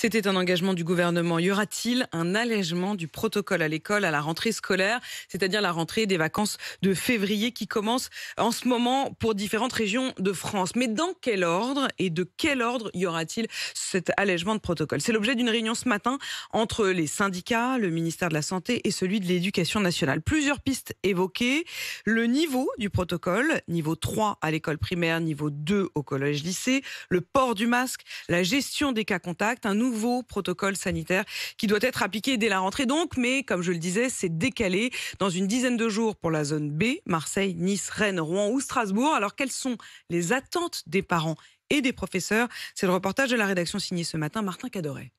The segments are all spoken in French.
C'était un engagement du gouvernement. Y aura-t-il un allègement du protocole à l'école à la rentrée scolaire, c'est-à-dire la rentrée des vacances de février qui commence en ce moment pour différentes régions de France Mais dans quel ordre et de quel ordre y aura-t-il cet allègement de protocole C'est l'objet d'une réunion ce matin entre les syndicats, le ministère de la Santé et celui de l'Éducation nationale. Plusieurs pistes évoquées. Le niveau du protocole, niveau 3 à l'école primaire, niveau 2 au collège-lycée, le port du masque, la gestion des cas contacts, un nouveau nouveau protocole sanitaire qui doit être appliqué dès la rentrée donc, mais comme je le disais, c'est décalé dans une dizaine de jours pour la zone B, Marseille, Nice, Rennes, Rouen ou Strasbourg. Alors quelles sont les attentes des parents et des professeurs C'est le reportage de la rédaction signée ce matin, Martin Cadoret.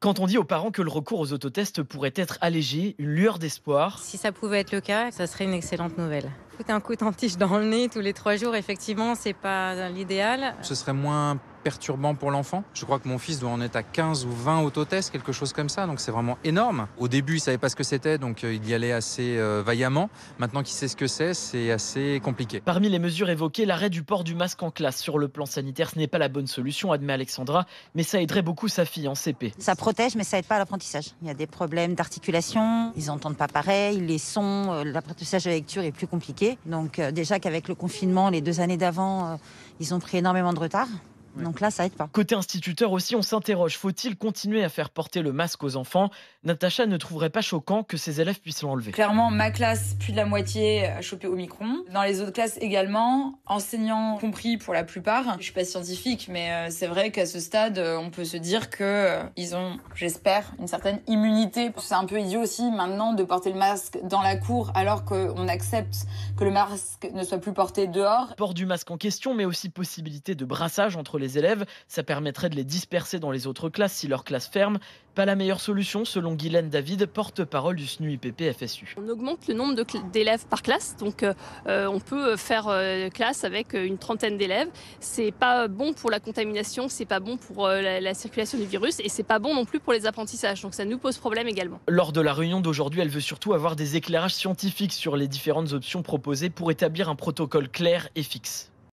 Quand on dit aux parents que le recours aux autotests pourrait être allégé, une lueur d'espoir. Si ça pouvait être le cas, ça serait une excellente nouvelle. Tout un coup, de dans le nez tous les trois jours, effectivement, c'est pas l'idéal. Ce serait moins perturbant pour l'enfant. Je crois que mon fils doit en être à 15 ou 20 autotests, quelque chose comme ça, donc c'est vraiment énorme. Au début, il savait pas ce que c'était, donc euh, il y allait assez euh, vaillamment. Maintenant qu'il sait ce que c'est, c'est assez compliqué. Parmi les mesures évoquées, l'arrêt du port du masque en classe sur le plan sanitaire, ce n'est pas la bonne solution, admet Alexandra, mais ça aiderait beaucoup sa fille en CP. Ça protège, mais ça aide pas à l'apprentissage. Il y a des problèmes d'articulation, ils entendent pas pareil, les sons, euh, l'apprentissage de la lecture est plus compliqué. Donc déjà qu'avec le confinement, les deux années d'avant, ils ont pris énormément de retard. Donc là, ça aide pas. Côté instituteur aussi, on s'interroge. Faut-il continuer à faire porter le masque aux enfants Natacha ne trouverait pas choquant que ses élèves puissent l'enlever. Clairement, ma classe, plus de la moitié a chopé micron. Dans les autres classes également, enseignants compris pour la plupart. Je suis pas scientifique, mais euh, c'est vrai qu'à ce stade, euh, on peut se dire que euh, ils ont, j'espère, une certaine immunité. C'est un peu idiot aussi maintenant de porter le masque dans la cour alors qu'on accepte que le masque ne soit plus porté dehors. Port du masque en question, mais aussi possibilité de brassage entre les élèves, ça permettrait de les disperser dans les autres classes si leur classe ferme. Pas la meilleure solution selon Guylaine David, porte-parole du SNUIPP FSU. On augmente le nombre d'élèves par classe, donc euh, euh, on peut euh, faire classe avec une trentaine d'élèves. C'est pas bon pour la contamination, c'est pas bon pour la, la, circulation du virus et c'est pas bon non plus pour les apprentissages. Donc ça nous pose problème également. Lors de la réunion d'aujourd'hui, elle veut surtout avoir des éclairages scientifiques sur les différentes options proposées pour établir un protocole clair et fixe.